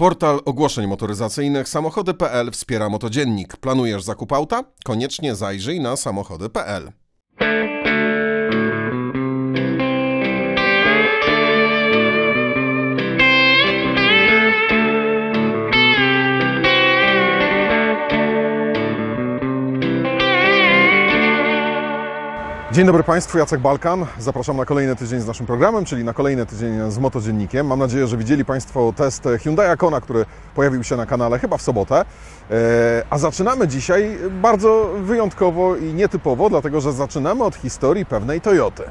Portal ogłoszeń motoryzacyjnych samochody.pl wspiera motodziennik. Planujesz zakup auta? Koniecznie zajrzyj na samochody.pl. Dzień dobry Państwu, Jacek Balkan. Zapraszam na kolejny tydzień z naszym programem, czyli na kolejny tydzień z Motodziennikiem. Mam nadzieję, że widzieli Państwo test Hyundai Kona, który pojawił się na kanale chyba w sobotę. E, a zaczynamy dzisiaj bardzo wyjątkowo i nietypowo, dlatego że zaczynamy od historii pewnej Toyoty.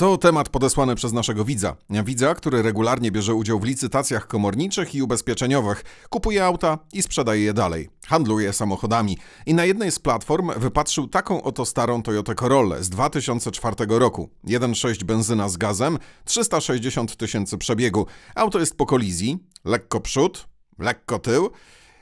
To temat podesłany przez naszego widza. Widza, który regularnie bierze udział w licytacjach komorniczych i ubezpieczeniowych, kupuje auta i sprzedaje je dalej. Handluje samochodami i na jednej z platform wypatrzył taką oto starą Toyota Corolla z 2004 roku. 1.6 benzyna z gazem, 360 tysięcy przebiegu. Auto jest po kolizji, lekko przód, lekko tył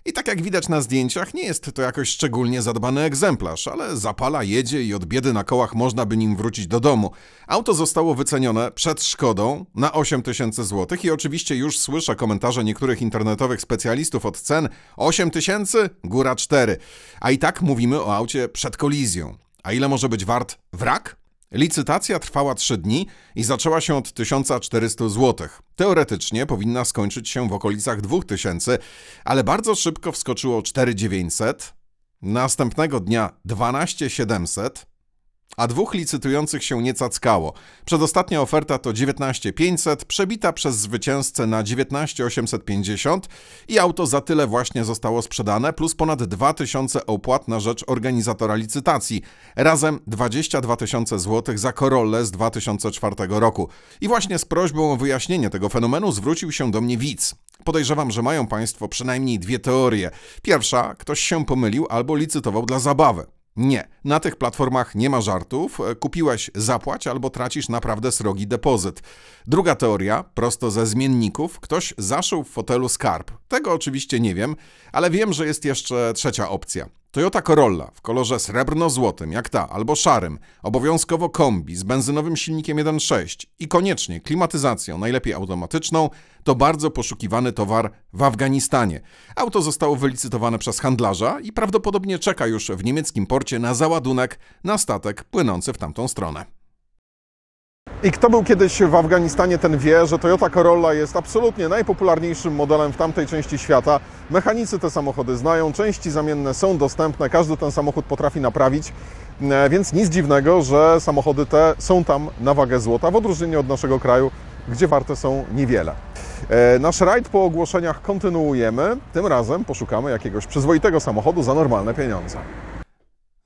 i tak jak widać na zdjęciach, nie jest to jakoś szczególnie zadbany egzemplarz, ale zapala, jedzie i od biedy na kołach można by nim wrócić do domu. Auto zostało wycenione przed szkodą na 8 tysięcy złotych i oczywiście już słyszę komentarze niektórych internetowych specjalistów od cen 8 tysięcy, góra 4. A i tak mówimy o aucie przed kolizją. A ile może być wart wrak? Licytacja trwała 3 dni i zaczęła się od 1400 zł. Teoretycznie powinna skończyć się w okolicach 2000, ale bardzo szybko wskoczyło 4900, następnego dnia 12700, a dwóch licytujących się nie cackało. Przedostatnia oferta to 19500, przebita przez zwycięzcę na 19850 i auto za tyle właśnie zostało sprzedane, plus ponad 2000 opłat na rzecz organizatora licytacji. Razem 22 tysiące złotych za Corolle z 2004 roku. I właśnie z prośbą o wyjaśnienie tego fenomenu zwrócił się do mnie widz. Podejrzewam, że mają Państwo przynajmniej dwie teorie. Pierwsza, ktoś się pomylił albo licytował dla zabawy. Nie, na tych platformach nie ma żartów. E, kupiłeś, zapłać albo tracisz naprawdę srogi depozyt. Druga teoria, prosto ze zmienników, ktoś zaszył w fotelu skarb. Tego oczywiście nie wiem, ale wiem, że jest jeszcze trzecia opcja. Toyota Corolla w kolorze srebrno-złotym, jak ta, albo szarym, obowiązkowo kombi z benzynowym silnikiem 1.6 i koniecznie klimatyzacją, najlepiej automatyczną, to bardzo poszukiwany towar w Afganistanie. Auto zostało wylicytowane przez handlarza i prawdopodobnie czeka już w niemieckim porcie na załadunek na statek płynący w tamtą stronę. I kto był kiedyś w Afganistanie, ten wie, że Toyota Corolla jest absolutnie najpopularniejszym modelem w tamtej części świata. Mechanicy te samochody znają, części zamienne są dostępne, każdy ten samochód potrafi naprawić, e, więc nic dziwnego, że samochody te są tam na wagę złota, w odróżnieniu od naszego kraju, gdzie warte są niewiele. E, nasz rajd po ogłoszeniach kontynuujemy. Tym razem poszukamy jakiegoś przyzwoitego samochodu za normalne pieniądze.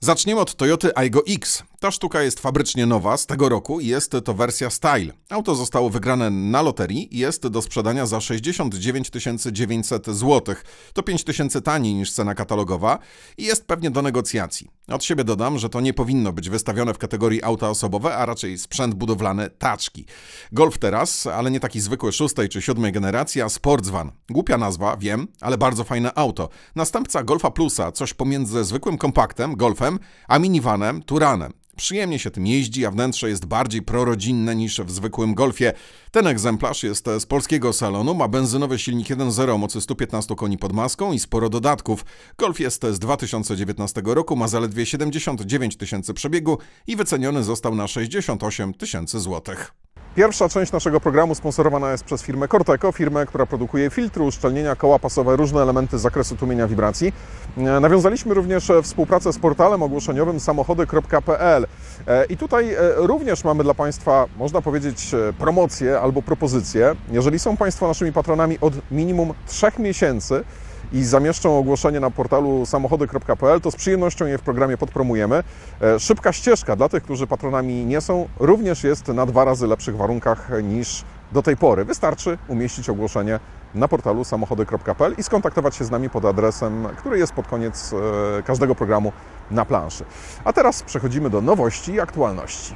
Zaczniemy od Toyoty Aygo X. Ta sztuka jest fabrycznie nowa z tego roku i jest to wersja Style. Auto zostało wygrane na loterii i jest do sprzedania za 69 900 zł. To 5 tysięcy taniej niż cena katalogowa i jest pewnie do negocjacji. Od siebie dodam, że to nie powinno być wystawione w kategorii auta osobowe, a raczej sprzęt budowlany taczki. Golf teraz, ale nie taki zwykły szóstej czy siódmej generacji, a Sportsvan. Głupia nazwa, wiem, ale bardzo fajne auto. Następca Golfa Plusa, coś pomiędzy zwykłym kompaktem, Golfem, a minivanem, Turanem. Przyjemnie się tym jeździ, a wnętrze jest bardziej prorodzinne niż w zwykłym Golfie. Ten egzemplarz jest e, z polskiego salonu, ma benzynowy silnik 1.0 o mocy 115 koni pod maską i sporo dodatków. Golf jest e, z 2019 roku, ma zaledwie 79 tysięcy przebiegu i wyceniony został na 68 tysięcy złotych. Pierwsza część naszego programu sponsorowana jest przez firmę Corteco, firmę, która produkuje filtry, uszczelnienia, koła pasowe, różne elementy z zakresu tłumienia wibracji. E, nawiązaliśmy również e, współpracę z portalem ogłoszeniowym samochody.pl e, i tutaj również mamy dla Państwa, można powiedzieć, promocję albo propozycję. Jeżeli są Państwo naszymi patronami od minimum 3 miesięcy, i zamieszczą ogłoszenie na portalu samochody.pl, to z przyjemnością je w programie podpromujemy. E, szybka ścieżka dla tych, którzy patronami nie są, również jest na dwa razy lepszych warunkach niż do tej pory. Wystarczy umieścić ogłoszenie na portalu samochody.pl i skontaktować się z nami pod adresem, który jest pod koniec e, każdego programu na planszy. A teraz przechodzimy do nowości i aktualności.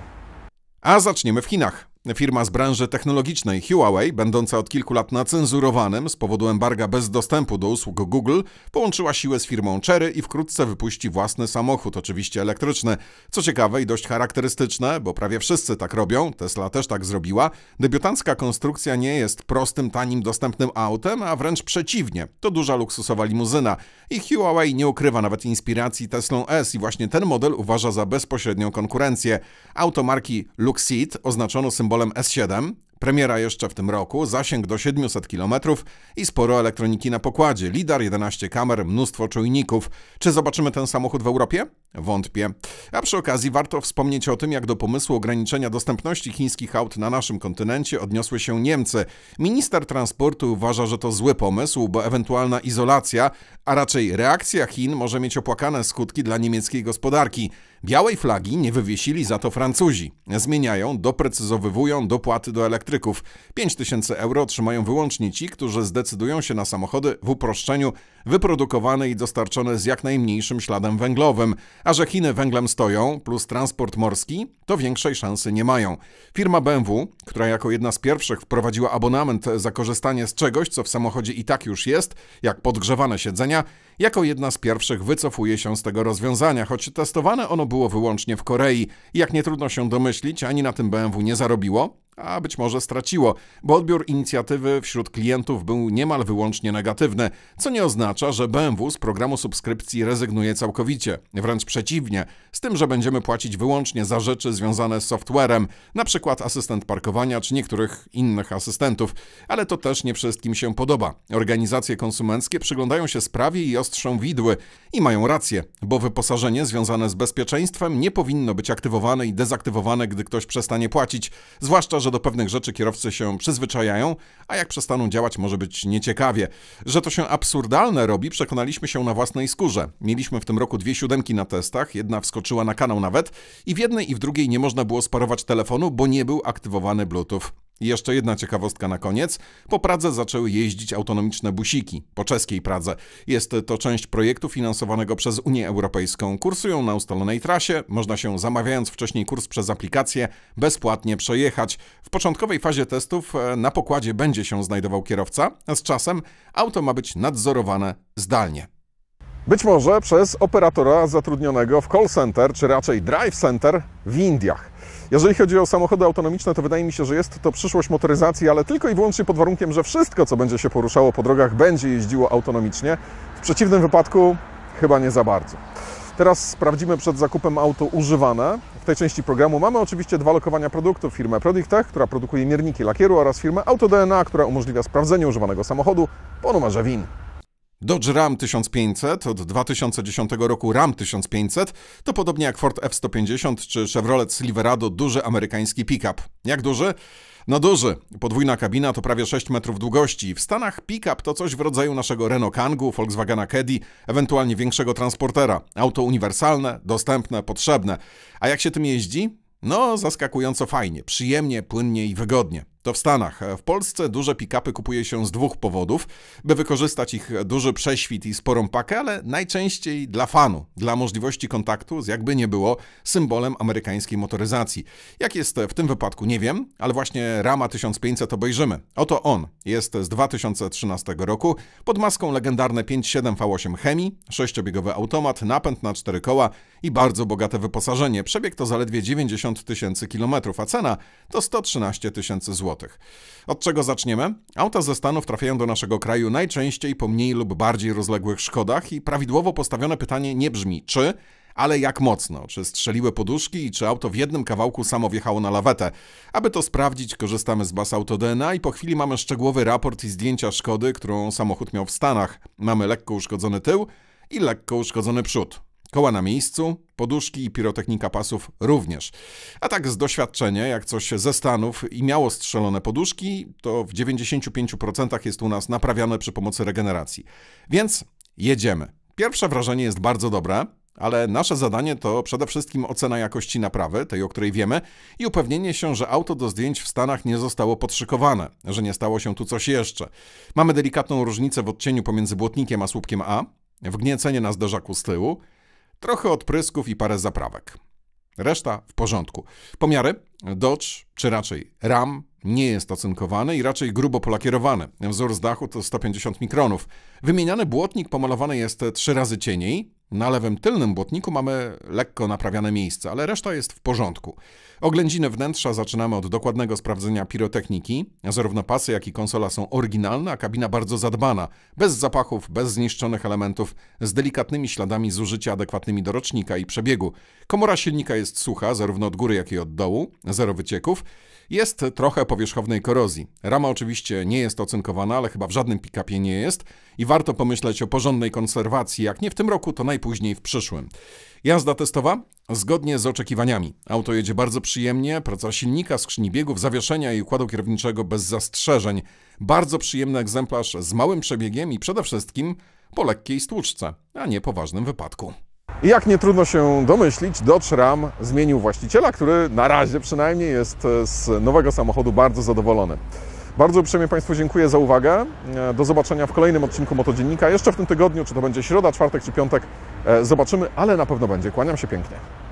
A zaczniemy w Chinach. Firma z branży technologicznej Huawei, będąca od kilku lat na cenzurowanym z powodu embarga bez dostępu do usług Google, połączyła siłę z firmą Cherry i wkrótce wypuści własny samochód, oczywiście elektryczny. Co ciekawe i dość charakterystyczne, bo prawie wszyscy tak robią, Tesla też tak zrobiła, debiutancka konstrukcja nie jest prostym, tanim, dostępnym autem, a wręcz przeciwnie. To duża luksusowa limuzyna. I Huawei nie ukrywa nawet inspiracji Teslą S i właśnie ten model uważa za bezpośrednią konkurencję. Auto marki Luxeed oznaczono symbolem S7, premiera jeszcze w tym roku, zasięg do 700 km i sporo elektroniki na pokładzie, lidar, 11 kamer, mnóstwo czujników. Czy zobaczymy ten samochód w Europie? Wątpię. A przy okazji warto wspomnieć o tym, jak do pomysłu ograniczenia dostępności chińskich aut na naszym kontynencie odniosły się Niemcy. Minister transportu uważa, że to zły pomysł, bo ewentualna izolacja, a raczej reakcja Chin może mieć opłakane skutki dla niemieckiej gospodarki. Białej flagi nie wywiesili za to Francuzi. Zmieniają, doprecyzowywują dopłaty do elektryków. 5000 euro otrzymają wyłącznie ci, którzy zdecydują się na samochody w uproszczeniu wyprodukowane i dostarczone z jak najmniejszym śladem węglowym a że Chiny węglem stoją, plus transport morski, to większej szansy nie mają. Firma BMW, która jako jedna z pierwszych wprowadziła abonament za korzystanie z czegoś, co w samochodzie i tak już jest, jak podgrzewane siedzenia, jako jedna z pierwszych wycofuje się z tego rozwiązania, choć testowane ono było wyłącznie w Korei. Jak nie trudno się domyślić, ani na tym BMW nie zarobiło, a być może straciło, bo odbiór inicjatywy wśród klientów był niemal wyłącznie negatywny, co nie oznacza, że BMW z programu subskrypcji rezygnuje całkowicie. Wręcz przeciwnie, z tym, że będziemy płacić wyłącznie za rzeczy związane z softwarem, na przykład asystent parkowania czy niektórych innych asystentów, ale to też nie wszystkim się podoba. Organizacje konsumenckie przyglądają się sprawie i ostrzą widły i mają rację, bo wyposażenie związane z bezpieczeństwem nie powinno być aktywowane i dezaktywowane, gdy ktoś przestanie płacić, zwłaszcza, że do pewnych rzeczy kierowcy się przyzwyczajają, a jak przestaną działać, może być nieciekawie. Że to się absurdalne robi, przekonaliśmy się na własnej skórze. Mieliśmy w tym roku dwie siódemki na testach, jedna wskoczyła na kanał nawet i w jednej i w drugiej nie można było sparować telefonu, bo nie był aktywowany Bluetooth jeszcze jedna ciekawostka na koniec. Po Pradze zaczęły jeździć autonomiczne busiki, po czeskiej Pradze. Jest to część projektu finansowanego przez Unię Europejską. Kursują na ustalonej trasie, można się zamawiając wcześniej kurs przez aplikację bezpłatnie przejechać. W początkowej fazie testów e, na pokładzie będzie się znajdował kierowca, a z czasem auto ma być nadzorowane zdalnie. Być może przez operatora zatrudnionego w call center, czy raczej drive center w Indiach. Jeżeli chodzi o samochody autonomiczne, to wydaje mi się, że jest to przyszłość motoryzacji, ale tylko i wyłącznie pod warunkiem, że wszystko, co będzie się poruszało po drogach, będzie jeździło autonomicznie. W przeciwnym wypadku chyba nie za bardzo. Teraz sprawdzimy przed zakupem auto używane. W tej części programu mamy oczywiście dwa lokowania produktów. Firmę Prodictech, która produkuje mierniki lakieru oraz firmę AutoDNA, która umożliwia sprawdzenie używanego samochodu po numerze WIN. Dodge Ram 1500 od 2010 roku Ram 1500 to podobnie jak Ford F-150 czy Chevrolet Silverado duży amerykański pick-up. Jak duży? No duży. Podwójna kabina to prawie 6 metrów długości. W Stanach pick-up to coś w rodzaju naszego Renault Kangu, Volkswagena Caddy, ewentualnie większego transportera. Auto uniwersalne, dostępne, potrzebne. A jak się tym jeździ? No zaskakująco fajnie, przyjemnie, płynnie i wygodnie. To w Stanach. W Polsce duże pick-upy kupuje się z dwóch powodów, by wykorzystać ich duży prześwit i sporą pakę, ale najczęściej dla fanu, dla możliwości kontaktu z jakby nie było symbolem amerykańskiej motoryzacji. Jak jest w tym wypadku nie wiem, ale właśnie Rama 1500 obejrzymy. Oto on. Jest z 2013 roku, pod maską legendarne 5.7 V8 Chemii, sześciobiegowy automat, napęd na cztery koła i bardzo bogate wyposażenie. Przebieg to zaledwie 90 tysięcy kilometrów, a cena to 113 tysięcy zł. Od czego zaczniemy? Auta ze Stanów trafiają do naszego kraju najczęściej po mniej lub bardziej rozległych szkodach i prawidłowo postawione pytanie nie brzmi czy, ale jak mocno. Czy strzeliły poduszki i czy auto w jednym kawałku samo wjechało na lawetę? Aby to sprawdzić, korzystamy z bas AutoDNA i po chwili mamy szczegółowy raport i zdjęcia szkody, którą samochód miał w Stanach. Mamy lekko uszkodzony tył i lekko uszkodzony przód. Koła na miejscu, poduszki i pirotechnika pasów również. A tak z doświadczenia, jak coś ze Stanów i miało strzelone poduszki, to w 95% jest u nas naprawiane przy pomocy regeneracji. Więc jedziemy. Pierwsze wrażenie jest bardzo dobre, ale nasze zadanie to przede wszystkim ocena jakości naprawy, tej o której wiemy, i upewnienie się, że auto do zdjęć w Stanach nie zostało podszykowane, że nie stało się tu coś jeszcze. Mamy delikatną różnicę w odcieniu pomiędzy błotnikiem a słupkiem A, wgniecenie na zderzaku z tyłu, trochę odprysków i parę zaprawek. Reszta w porządku. Pomiary Dodge, czy raczej Ram, nie jest ocynkowany i raczej grubo polakierowany. Wzór z dachu to 150 mikronów. Wymieniany błotnik pomalowany jest trzy razy cieniej, na lewym tylnym błotniku mamy lekko naprawiane miejsce, ale reszta jest w porządku. Oględziny wnętrza zaczynamy od dokładnego sprawdzenia pirotechniki. Zarówno pasy, jak i konsola są oryginalne, a kabina bardzo zadbana. Bez zapachów, bez zniszczonych elementów, z delikatnymi śladami zużycia adekwatnymi do rocznika i przebiegu. Komora silnika jest sucha, zarówno od góry, jak i od dołu. Zero wycieków. Jest trochę powierzchownej korozji. Rama oczywiście nie jest ocynkowana, ale chyba w żadnym pikapie nie jest i warto pomyśleć o porządnej konserwacji, jak nie w tym roku, to najpóźniej w przyszłym. Jazda testowa? Zgodnie z oczekiwaniami. Auto jedzie bardzo przyjemnie, praca silnika, skrzyni biegów, zawieszenia i układu kierowniczego bez zastrzeżeń. Bardzo przyjemny egzemplarz z małym przebiegiem i przede wszystkim po lekkiej stłuczce, a nie poważnym wypadku. I jak nie trudno się domyślić, Dodge Ram zmienił właściciela, który na razie przynajmniej jest e, z nowego samochodu bardzo zadowolony. Bardzo uprzejmie Państwu dziękuję za uwagę. E, do zobaczenia w kolejnym odcinku Motodziennika. Jeszcze w tym tygodniu, czy to będzie środa, czwartek, czy piątek, e, zobaczymy, ale na pewno będzie. Kłaniam się pięknie.